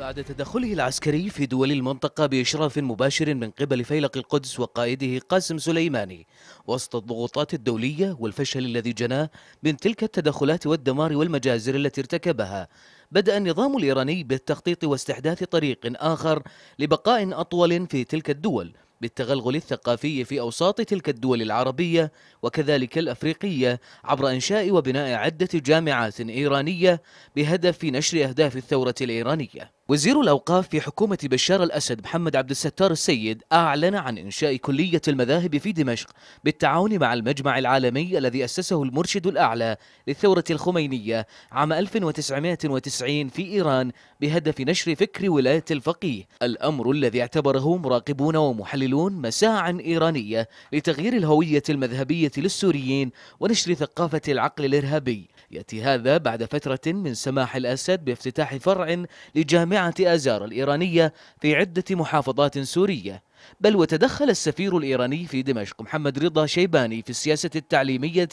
بعد تدخله العسكري في دول المنطقة بإشراف مباشر من قبل فيلق القدس وقائده قاسم سليماني وسط الضغوطات الدولية والفشل الذي جناه من تلك التدخلات والدمار والمجازر التي ارتكبها بدأ النظام الإيراني بالتخطيط واستحداث طريق آخر لبقاء أطول في تلك الدول بالتغلغل الثقافي في أوساط تلك الدول العربية وكذلك الأفريقية عبر إنشاء وبناء عدة جامعات إيرانية بهدف نشر أهداف الثورة الإيرانية وزير الأوقاف في حكومة بشار الأسد محمد عبد الستار السيد أعلن عن إنشاء كلية المذاهب في دمشق بالتعاون مع المجمع العالمي الذي أسسه المرشد الأعلى للثورة الخمينية عام 1990 في إيران بهدف نشر فكر ولاية الفقيه الأمر الذي اعتبره مراقبون ومحللون مساعا إيرانية لتغيير الهوية المذهبية للسوريين ونشر ثقافة العقل الإرهابي يأتي هذا بعد فترة من سماح الأسد بافتتاح فرع لجامعة أزار الإيرانية في عدة محافظات سورية بل وتدخل السفير الإيراني في دمشق محمد رضا شيباني في السياسة التعليمية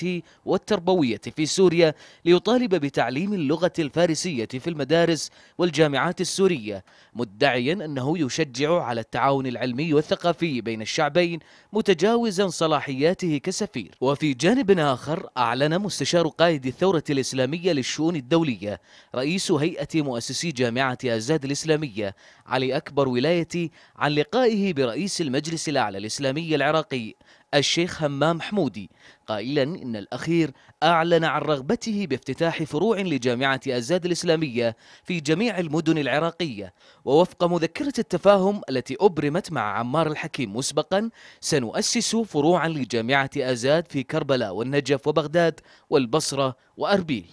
والتربوية في سوريا ليطالب بتعليم اللغة الفارسية في المدارس والجامعات السورية مدعيا أنه يشجع على التعاون العلمي والثقافي بين الشعبين متجاوزا صلاحياته كسفير وفي جانب آخر أعلن مستشار قائد الثورة الإسلامية للشؤون الدولية رئيس هيئة مؤسسي جامعة أزاد الإسلامية علي أكبر ولايتي عن لقائه برئيس رئيس المجلس الأعلى الإسلامي العراقي الشيخ همام حمودي قائلا إن الأخير أعلن عن رغبته بافتتاح فروع لجامعة أزاد الإسلامية في جميع المدن العراقية ووفق مذكرة التفاهم التي أبرمت مع عمار الحكيم مسبقا سنؤسس فروعا لجامعة أزاد في كربلاء والنجف وبغداد والبصرة وأربيل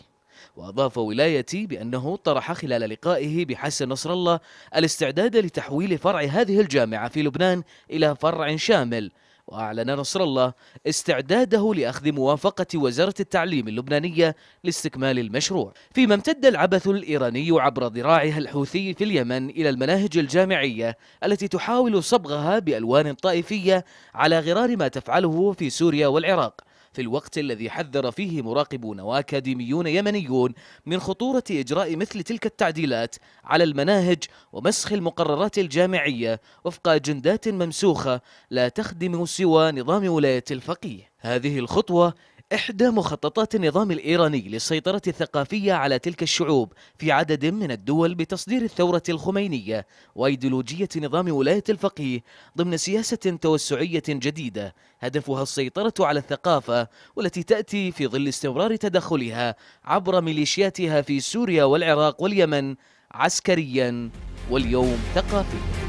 وأضاف ولايتي بأنه طرح خلال لقائه بحسن نصر الله الاستعداد لتحويل فرع هذه الجامعة في لبنان إلى فرع شامل وأعلن نصر الله استعداده لأخذ موافقة وزارة التعليم اللبنانية لاستكمال المشروع فيما امتد العبث الإيراني عبر ذراعها الحوثي في اليمن إلى المناهج الجامعية التي تحاول صبغها بألوان طائفية على غرار ما تفعله في سوريا والعراق في الوقت الذي حذر فيه مراقبون وأكاديميون يمنيون من خطورة إجراء مثل تلك التعديلات على المناهج ومسخ المقررات الجامعية وفق أجندات ممسوخة لا تخدم سوى نظام ولاية الفقيه هذه الخطوة إحدى مخططات النظام الإيراني للسيطرة الثقافية على تلك الشعوب في عدد من الدول بتصدير الثورة الخمينية وأيديولوجية نظام ولاية الفقيه ضمن سياسة توسعية جديدة هدفها السيطرة على الثقافة والتي تأتي في ظل استمرار تدخلها عبر ميليشياتها في سوريا والعراق واليمن عسكريا واليوم ثقافيا